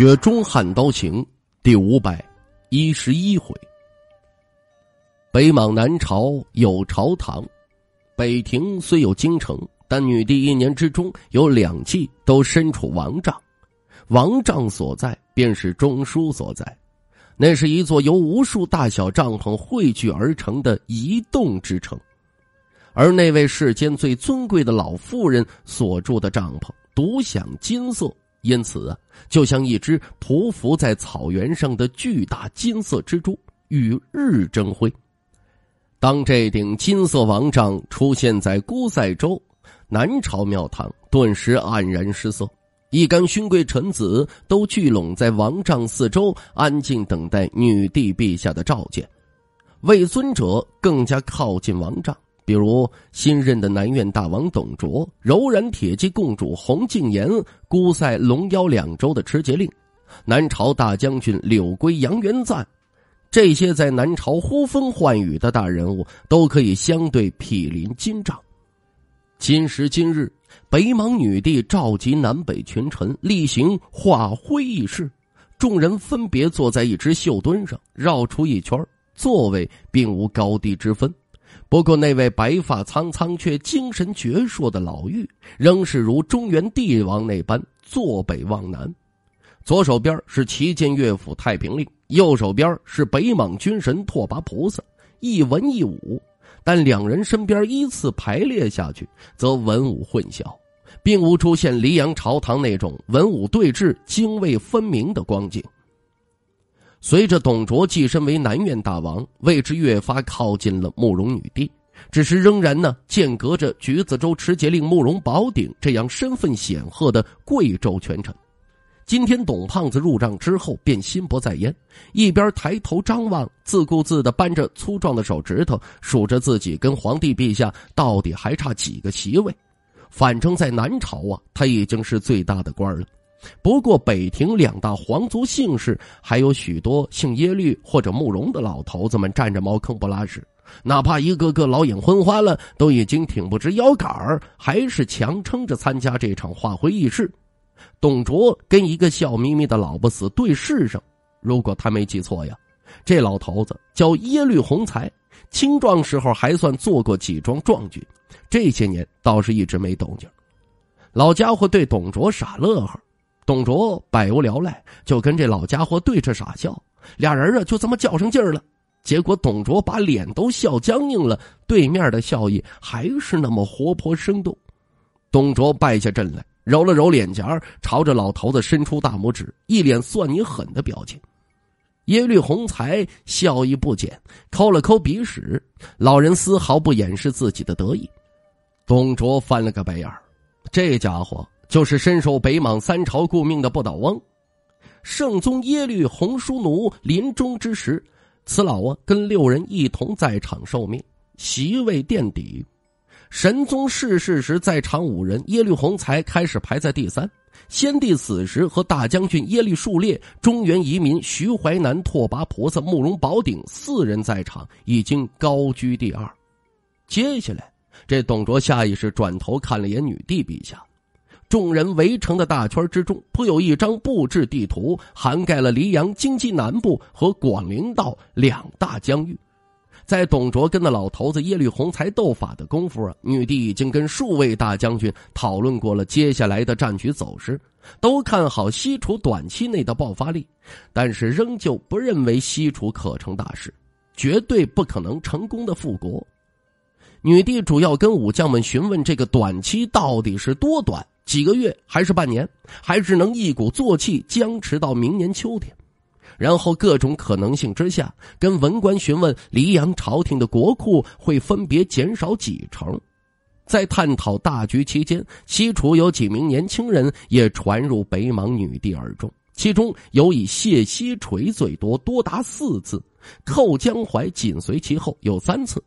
《雪中悍刀行》第五百一十一回：北莽南朝有朝堂，北庭虽有京城，但女帝一年之中有两季都身处王帐。王帐所在便是中枢所在，那是一座由无数大小帐篷汇聚而成的移动之城，而那位世间最尊贵的老妇人所住的帐篷，独享金色。因此，就像一只匍匐在草原上的巨大金色蜘蛛，与日争辉。当这顶金色王杖出现在孤塞州南朝庙堂，顿时黯然失色。一干勋贵臣子都聚拢在王杖四周，安静等待女帝陛下的召见。位尊者更加靠近王杖。比如新任的南苑大王董卓、柔然铁骑共主洪敬言、姑塞龙腰两州的持节令、南朝大将军柳归杨元赞，这些在南朝呼风唤雨的大人物都可以相对毗邻金帐。今时今日，北莽女帝召集南北群臣例行化徽议事，众人分别坐在一只绣墩上，绕出一圈，座位并无高低之分。不过那位白发苍苍却精神矍铄的老妪，仍是如中原帝王那般坐北望南，左手边是齐晋乐府太平令，右手边是北莽军神拓跋菩萨，一文一武。但两人身边依次排列下去，则文武混淆，并无出现黎阳朝堂那种文武对峙、泾渭分明的光景。随着董卓晋身为南苑大王，位置越发靠近了慕容女帝，只是仍然呢间隔着橘子洲持节令慕容宝鼎这样身份显赫的贵州权臣。今天董胖子入帐之后便心不在焉，一边抬头张望，自顾自的扳着粗壮的手指头数着自己跟皇帝陛下到底还差几个席位。反正，在南朝啊，他已经是最大的官了。不过北庭两大皇族姓氏，还有许多姓耶律或者慕容的老头子们站着茅坑不拉屎，哪怕一个个老眼昏花了，都已经挺不直腰杆儿，还是强撑着参加这场化灰议事。董卓跟一个笑眯眯的老不死对视上，如果他没记错呀，这老头子叫耶律洪才，青壮时候还算做过几桩壮举，这些年倒是一直没动静。老家伙对董卓傻乐呵。董卓百无聊赖，就跟这老家伙对着傻笑，俩人啊就这么较上劲儿了。结果董卓把脸都笑僵硬了，对面的笑意还是那么活泼生动。董卓败下阵来，揉了揉脸颊，朝着老头子伸出大拇指，一脸“算你狠”的表情。耶律洪才笑意不减，抠了抠鼻屎，老人丝毫不掩饰自己的得意。董卓翻了个白眼，这家伙。就是身受北莽三朝顾命的不倒翁，圣宗耶律洪叔奴临终之时，此老啊跟六人一同在场受命，席位垫底。神宗逝世时在场五人，耶律洪才开始排在第三。先帝死时和大将军耶律述列、中原移民徐淮南、拓跋菩萨、慕容宝鼎四人在场，已经高居第二。接下来，这董卓下意识转头看了一眼女帝陛下。众人围城的大圈之中，铺有一张布置地图，涵盖了黎阳、京畿南部和广陵道两大疆域。在董卓跟那老头子耶律洪才斗法的功夫，啊，女帝已经跟数位大将军讨论过了接下来的战局走势，都看好西楚短期内的爆发力，但是仍旧不认为西楚可成大事，绝对不可能成功的复国。女帝主要跟武将们询问这个短期到底是多短。几个月还是半年，还是能一鼓作气僵持到明年秋天，然后各种可能性之下，跟文官询问黎阳朝廷的国库会分别减少几成，在探讨大局期间，西楚有几名年轻人也传入北莽女帝耳中，其中有以谢西垂最多，多达四次，寇江淮紧随其后有三次，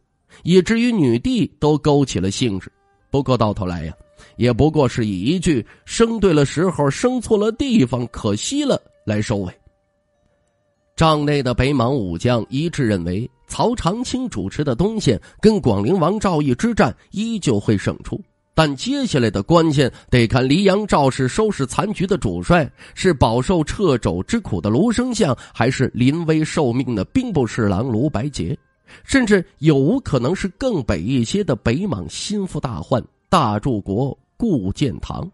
以至于女帝都勾起了兴致。不过到头来呀。也不过是以一句“生对了时候，生错了地方，可惜了”来收尾。帐内的北莽武将一致认为，曹长青主持的东线跟广陵王赵毅之战依旧会胜出，但接下来的关键得看黎阳赵氏收拾残局的主帅是饱受掣肘之苦的卢生相，还是临危受命的兵部侍郎卢白杰，甚至有无可能是更北一些的北莽心腹大患。大柱国顾建堂，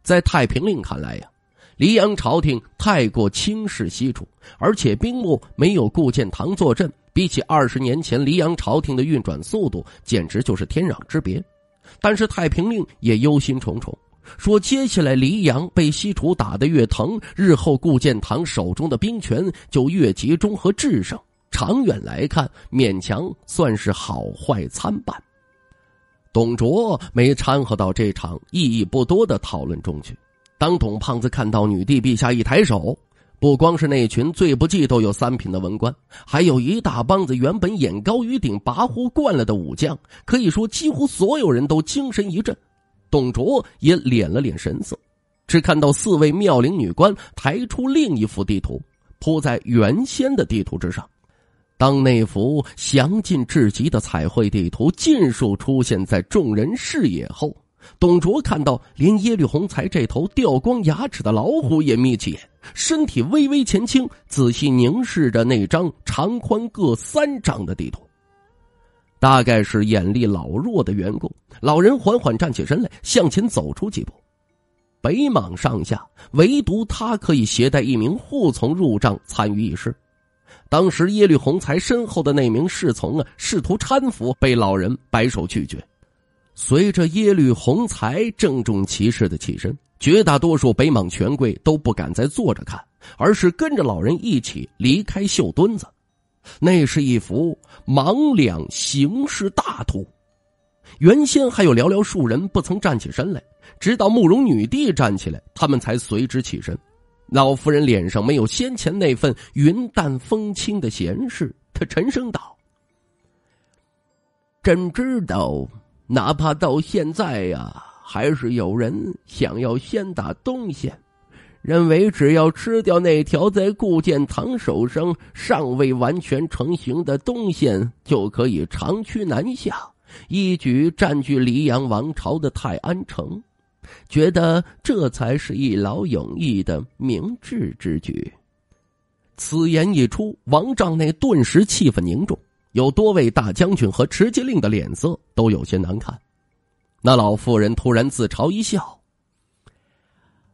在太平令看来呀，黎阳朝廷太过轻视西楚，而且兵部没有顾建堂坐镇，比起二十年前黎阳朝廷的运转速度，简直就是天壤之别。但是太平令也忧心忡忡，说接下来黎阳被西楚打得越疼，日后顾建堂手中的兵权就越集中和制胜，长远来看，勉强算是好坏参半。董卓没掺和到这场意义不多的讨论中去。当董胖子看到女帝陛下一抬手，不光是那群最不济都有三品的文官，还有一大帮子原本眼高于顶、跋扈惯了的武将，可以说几乎所有人都精神一振。董卓也敛了敛神色，只看到四位妙龄女官抬出另一幅地图，铺在原先的地图之上。当那幅详尽至极的彩绘地图尽数出现在众人视野后，董卓看到连耶律洪才这头掉光牙齿的老虎也眯起眼，身体微微前倾，仔细凝视着那张长宽各三丈的地图。大概是眼力老弱的缘故，老人缓缓站起身来，向前走出几步。北莽上下，唯独他可以携带一名护从入帐参与议事。当时耶律洪才身后的那名侍从啊，试图搀扶，被老人摆手拒绝。随着耶律洪才郑重其事的起身，绝大多数北莽权贵都不敢再坐着看，而是跟着老人一起离开秀墩子。那是一幅莽两形势大图，原先还有寥寥数人不曾站起身来，直到慕容女帝站起来，他们才随之起身。老夫人脸上没有先前那份云淡风轻的闲适，她沉声道：“朕知道，哪怕到现在呀，还是有人想要先打东线，认为只要吃掉那条在顾建堂手上尚未完全成型的东线，就可以长驱南下，一举占据黎阳王朝的泰安城。”觉得这才是一劳永逸的明智之举。此言一出，王帐内顿时气氛凝重，有多位大将军和持节令的脸色都有些难看。那老妇人突然自嘲一笑：“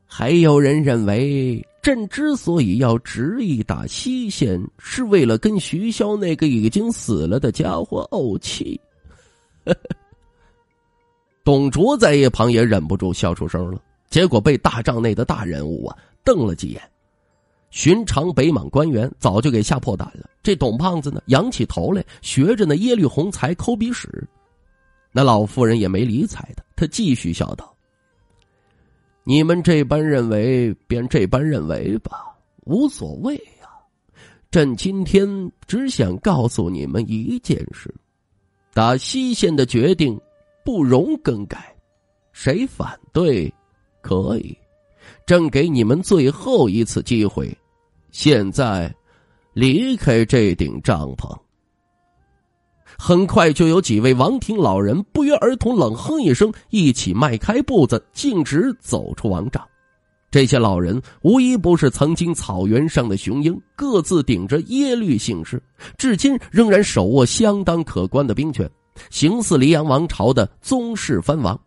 还有人认为，朕之所以要执意打西线，是为了跟徐骁那个已经死了的家伙怄气。”董卓在一旁也忍不住笑出声了，结果被大帐内的大人物啊瞪了几眼。寻常北莽官员早就给吓破胆了。这董胖子呢，仰起头来学着那耶律洪才抠鼻屎。那老妇人也没理睬他，他继续笑道：“你们这般认为便这般认为吧，无所谓呀。朕今天只想告诉你们一件事：打西线的决定。”不容更改，谁反对，可以。朕给你们最后一次机会，现在离开这顶帐篷。很快就有几位王庭老人不约而同冷哼一声，一起迈开步子，径直走出王帐。这些老人无一不是曾经草原上的雄鹰，各自顶着耶律姓氏，至今仍然手握相当可观的兵权。形似黎阳王朝的宗室藩王，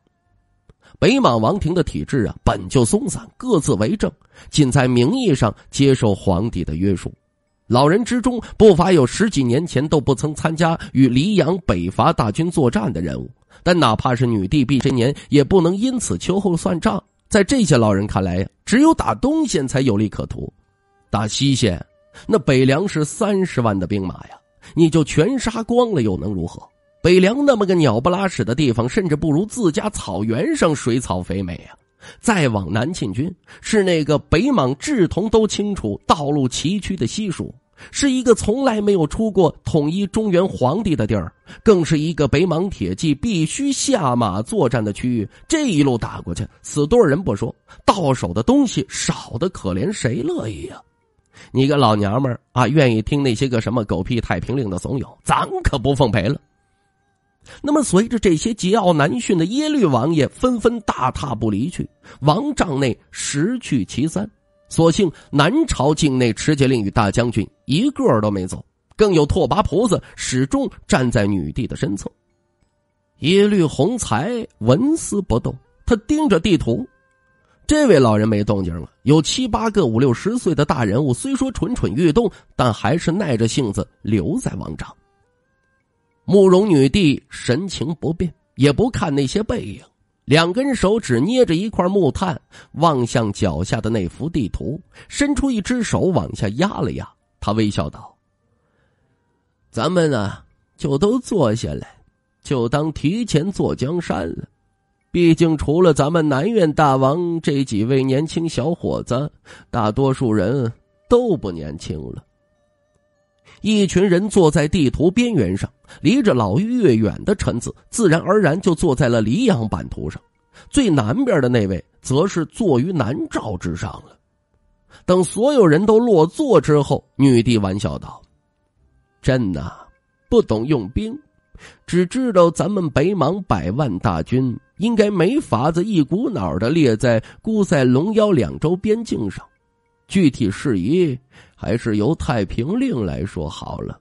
北莽王庭的体制啊，本就松散，各自为政，仅在名义上接受皇帝的约束。老人之中不乏有十几年前都不曾参加与黎阳北伐大军作战的人物，但哪怕是女帝毕生年，也不能因此秋后算账。在这些老人看来呀，只有打东线才有利可图，打西线，那北凉是三十万的兵马呀，你就全杀光了，又能如何？北凉那么个鸟不拉屎的地方，甚至不如自家草原上水草肥美啊！再往南，进军是那个北莽志同都清楚，道路崎岖的西蜀，是一个从来没有出过统一中原皇帝的地儿，更是一个北莽铁骑必须下马作战的区域。这一路打过去，死多少人不说，到手的东西少的可怜，谁乐意呀？你个老娘们儿啊，愿意听那些个什么狗屁太平令的怂恿，咱可不奉陪了。那么，随着这些桀骜难驯的耶律王爷纷纷大踏步离去，王帐内十去其三。所幸南朝境内持节令与大将军一个都没走，更有拓跋菩萨始终站在女帝的身侧。耶律洪才纹丝不动，他盯着地图。这位老人没动静了。有七八个五六十岁的大人物，虽说蠢蠢欲动，但还是耐着性子留在王帐。慕容女帝神情不变，也不看那些背影，两根手指捏着一块木炭，望向脚下的那幅地图，伸出一只手往下压了压。她微笑道：“咱们呢，就都坐下来，就当提前坐江山了。毕竟，除了咱们南苑大王这几位年轻小伙子，大多数人都不年轻了。”一群人坐在地图边缘上，离着老妪越远的臣子，自然而然就坐在了黎阳版图上；最南边的那位，则是坐于南诏之上了。等所有人都落座之后，女帝玩笑道：“朕呐，不懂用兵，只知道咱们北莽百万大军，应该没法子一股脑的列在孤塞、龙腰两州边境上。具体事宜……”还是由太平令来说好了。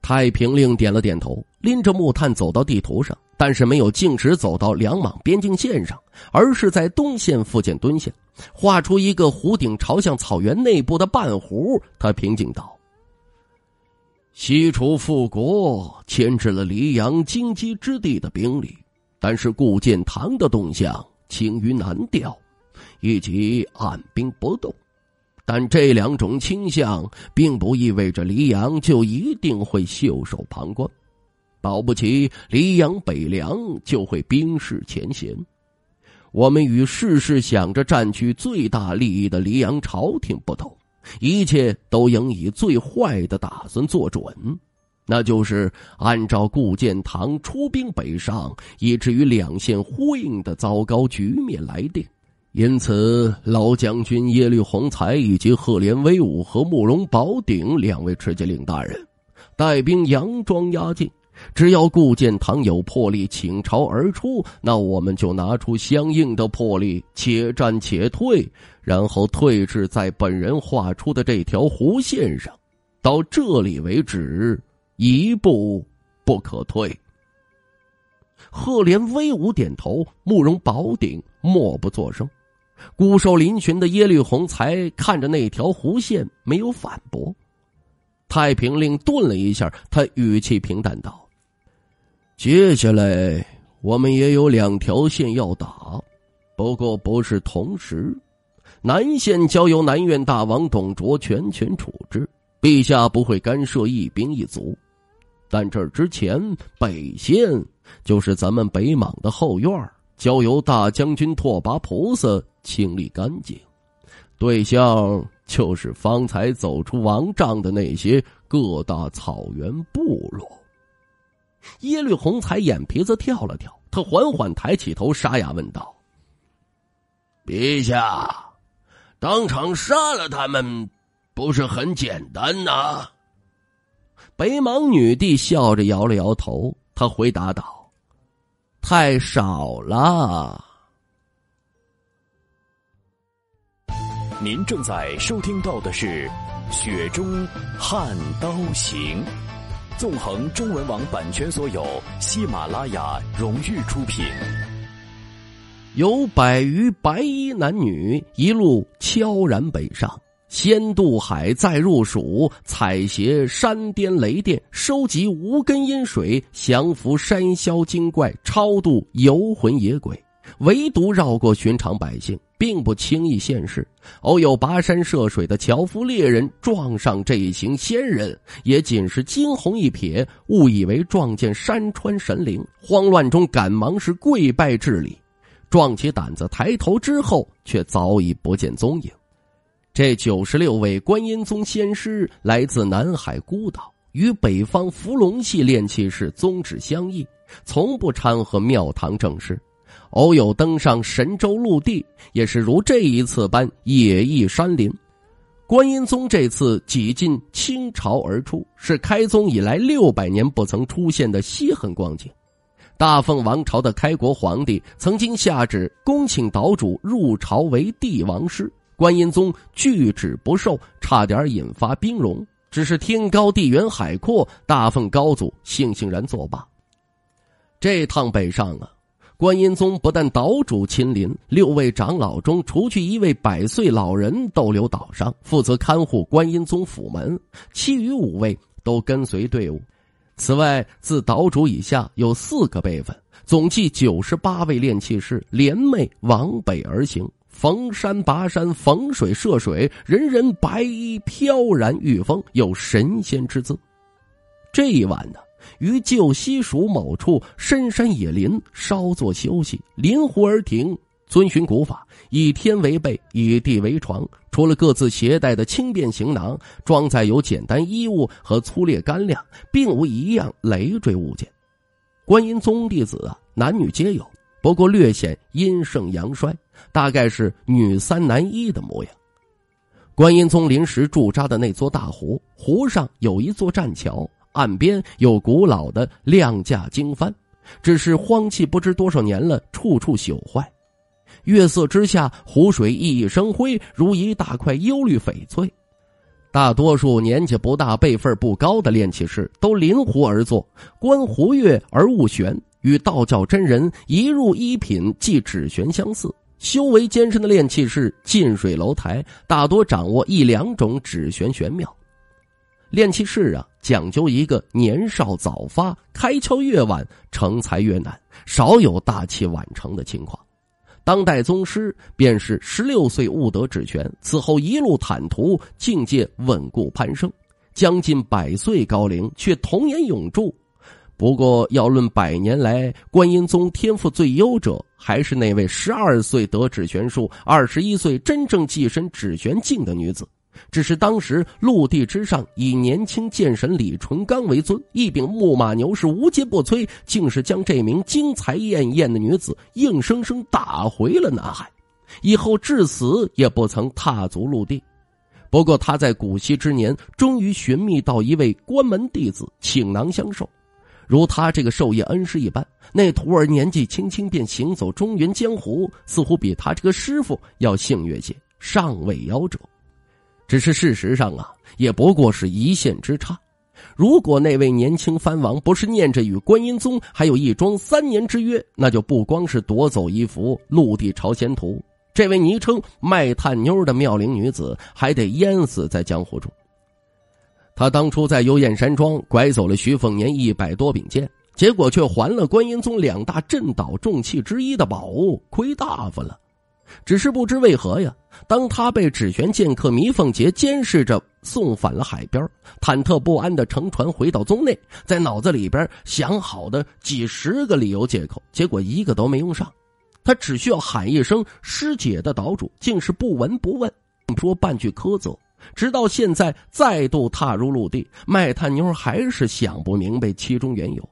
太平令点了点头，拎着木炭走到地图上，但是没有径直走到两莽边境线上，而是在东线附近蹲下，画出一个弧顶朝向草原内部的半弧。他平静道：“西楚复国牵制了黎阳、荆棘之地的兵力，但是顾建堂的动向轻于南调，以及按兵不动。”但这两种倾向并不意味着黎阳就一定会袖手旁观，保不齐黎阳北凉就会冰释前嫌。我们与事事想着占据最大利益的黎阳朝廷不同，一切都应以最坏的打算做准，那就是按照顾建堂出兵北上，以至于两线呼应的糟糕局面来定。因此，老将军耶律洪才以及赫连威武和慕容宝鼎两位持节令大人，带兵佯装压境。只要顾建堂有魄力倾巢而出，那我们就拿出相应的魄力，且战且退，然后退至在本人画出的这条弧线上，到这里为止，一步不可退。赫连威武点头，慕容宝鼎默不作声。孤瘦嶙峋的耶律洪才看着那条弧线，没有反驳。太平令顿了一下，他语气平淡道：“接下来我们也有两条线要打，不过不是同时。南线交由南苑大王董卓全权处置，陛下不会干涉一兵一卒。但这之前，北线就是咱们北莽的后院，交由大将军拓跋菩萨。”清理干净，对象就是方才走出王帐的那些各大草原部落。耶律洪才眼皮子跳了跳，他缓缓抬起头，沙哑问道：“陛下，当场杀了他们，不是很简单呢？”北莽女帝笑着摇了摇头，她回答道：“太少了。”您正在收听到的是《雪中悍刀行》，纵横中文网版权所有，喜马拉雅荣誉出品。有百余白衣男女一路悄然北上，先渡海，再入蜀，采撷山巅雷电，收集无根阴水，降服山魈精怪，超度游魂野鬼。唯独绕过寻常百姓，并不轻易现世。偶有跋山涉水的樵夫、猎人撞上这一行仙人，也仅是惊鸿一瞥，误以为撞见山川神灵，慌乱中赶忙是跪拜致礼。壮起胆子抬头之后，却早已不见踪影。这九十六位观音宗仙师来自南海孤岛，与北方伏龙系炼气士宗旨相异，从不掺和庙堂正事。偶有登上神州陆地，也是如这一次般野逸山林。观音宗这次挤进清朝而出，是开宗以来六百年不曾出现的稀罕光景。大奉王朝的开国皇帝曾经下旨恭请岛主入朝为帝王师，观音宗拒旨不受，差点引发兵戎。只是天高地远海阔，大奉高祖悻悻然作罢。这趟北上啊！观音宗不但岛主亲临，六位长老中除去一位百岁老人逗留岛上，负责看护观音宗府门，其余五位都跟随队伍。此外，自岛主以下有四个辈分，总计九十八位炼气士联袂往北而行，逢山拔山，逢水涉水，人人白衣飘然，御风有神仙之姿。这一晚呢？于旧西蜀某处深山野林稍作休息，临湖而停。遵循古法，以天为被，以地为床。除了各自携带的轻便行囊，装载有简单衣物和粗劣干粮，并无一样累赘物件。观音宗弟子啊，男女皆有，不过略显阴盛阳衰，大概是女三男一的模样。观音宗临时驻扎的那座大湖，湖上有一座栈桥。岸边有古老的晾架经幡，只是荒弃不知多少年了，处处朽坏。月色之下，湖水熠熠生辉，如一大块幽绿翡翠。大多数年纪不大、辈分不高的炼气士都临湖而坐，观湖月而悟玄，与道教真人一入一品即指玄相似。修为艰深的炼气士近水楼台，大多掌握一两种指玄玄妙。炼气士啊！讲究一个年少早发，开窍越晚，成才越难，少有大器晚成的情况。当代宗师便是十六岁悟得指玄，此后一路坦途，境界稳固攀升，将近百岁高龄却童颜永驻。不过要论百年来观音宗天赋最优者，还是那位十二岁得指玄术，二十一岁真正跻身指玄境的女子。只是当时陆地之上以年轻剑神李淳刚为尊，一柄木马牛是无坚不摧，竟是将这名惊才艳艳的女子硬生生打回了南海。以后至死也不曾踏足陆地。不过他在古稀之年终于寻觅到一位关门弟子，请囊相授。如他这个授业恩师一般，那徒儿年纪轻轻便行走中原江湖，似乎比他这个师傅要幸运些，尚未夭折。只是事实上啊，也不过是一线之差。如果那位年轻藩王不是念着与观音宗还有一桩三年之约，那就不光是夺走一幅《陆地朝鲜图》，这位昵称“卖炭妞”的妙龄女子还得淹死在江湖中。他当初在幽燕山庄拐走了徐凤年一百多柄剑，结果却还了观音宗两大镇岛重器之一的宝物，亏大发了。只是不知为何呀，当他被指玄剑客弥凤杰监视着送返了海边，忐忑不安的乘船回到宗内，在脑子里边想好的几十个理由借口，结果一个都没用上。他只需要喊一声“师姐”的岛主，竟是不闻不问，说半句苛责。直到现在再度踏入陆地，卖炭妞还是想不明白其中缘由。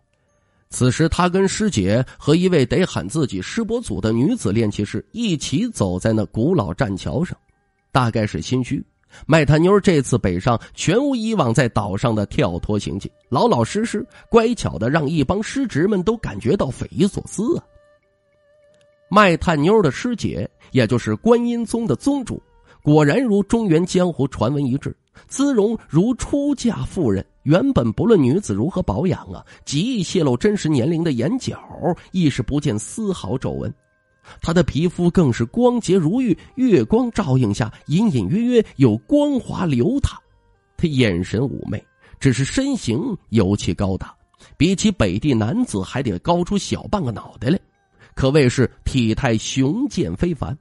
此时，他跟师姐和一位得喊自己师伯祖的女子练气士一起走在那古老栈桥上，大概是心虚。卖炭妞这次北上，全无以往在岛上的跳脱行径，老老实实、乖巧的，让一帮师侄们都感觉到匪夷所思啊。卖炭妞的师姐，也就是观音宗的宗主，果然如中原江湖传闻一致。姿容如出嫁妇人，原本不论女子如何保养啊，极易泄露真实年龄的眼角亦是不见丝毫皱纹。她的皮肤更是光洁如玉，月光照映下隐隐约约有光华流淌。她眼神妩媚，只是身形尤其高大，比起北地男子还得高出小半个脑袋来，可谓是体态雄健非凡。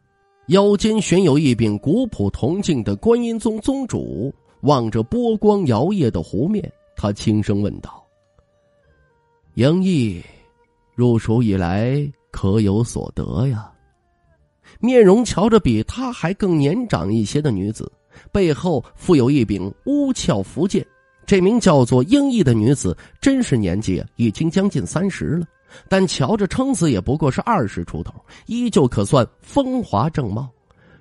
腰间悬有一柄古朴铜镜的观音宗宗主。望着波光摇曳的湖面，他轻声问道：“英毅，入蜀以来可有所得呀？”面容瞧着比他还更年长一些的女子，背后附有一柄乌鞘拂剑。这名叫做英毅的女子，真实年纪已经将近三十了，但瞧着撑死也不过是二十出头，依旧可算风华正茂。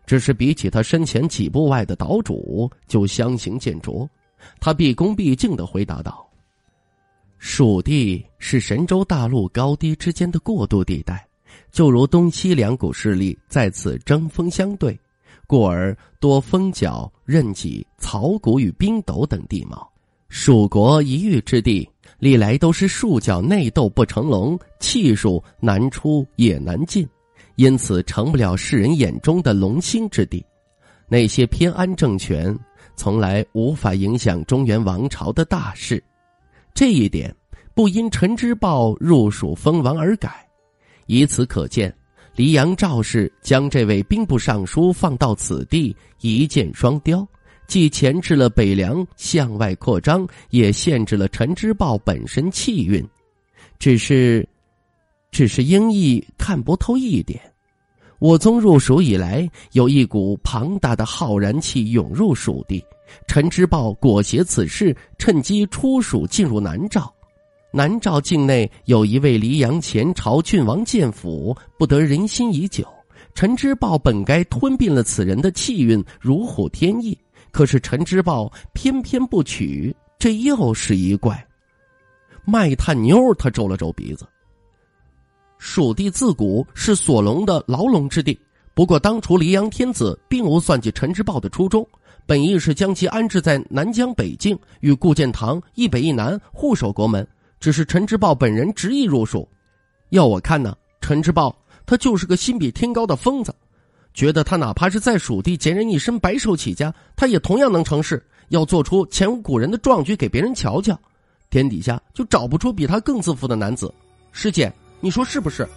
只是比起他身前几步外的岛主，就相形见拙。他毕恭毕敬的回答道：“蜀地是神州大陆高低之间的过渡地带，就如东西两股势力在此争锋相对，故而多风角、刃脊、草谷与冰斗等地貌。蜀国一隅之地，历来都是数角内斗不成龙，气数难出也难进。”因此，成不了世人眼中的龙兴之地。那些偏安政权，从来无法影响中原王朝的大事。这一点，不因陈之豹入蜀封王而改。以此可见，黎阳赵氏将这位兵部尚书放到此地，一箭双雕，既钳制了北凉向外扩张，也限制了陈之豹本身气运。只是。只是英译看不透一点，我宗入蜀以来，有一股庞大的浩然气涌入蜀地。陈之豹裹挟此事，趁机出蜀进入南诏。南诏境内有一位黎阳前朝郡王建府，不得人心已久。陈之豹本该吞并了此人的气运，如虎添翼。可是陈之豹偏偏不娶，这又是一怪。卖炭妞，他皱了皱鼻子。蜀地自古是索隆的牢笼之地。不过当初黎阳天子并无算计陈之豹的初衷，本意是将其安置在南疆北境，与顾建堂一北一南护守国门。只是陈之豹本人执意入蜀。要我看呢，陈之豹他就是个心比天高的疯子，觉得他哪怕是在蜀地孑然一身、白手起家，他也同样能成事，要做出前无古人的壮举给别人瞧瞧。天底下就找不出比他更自负的男子。师姐。你说是不是？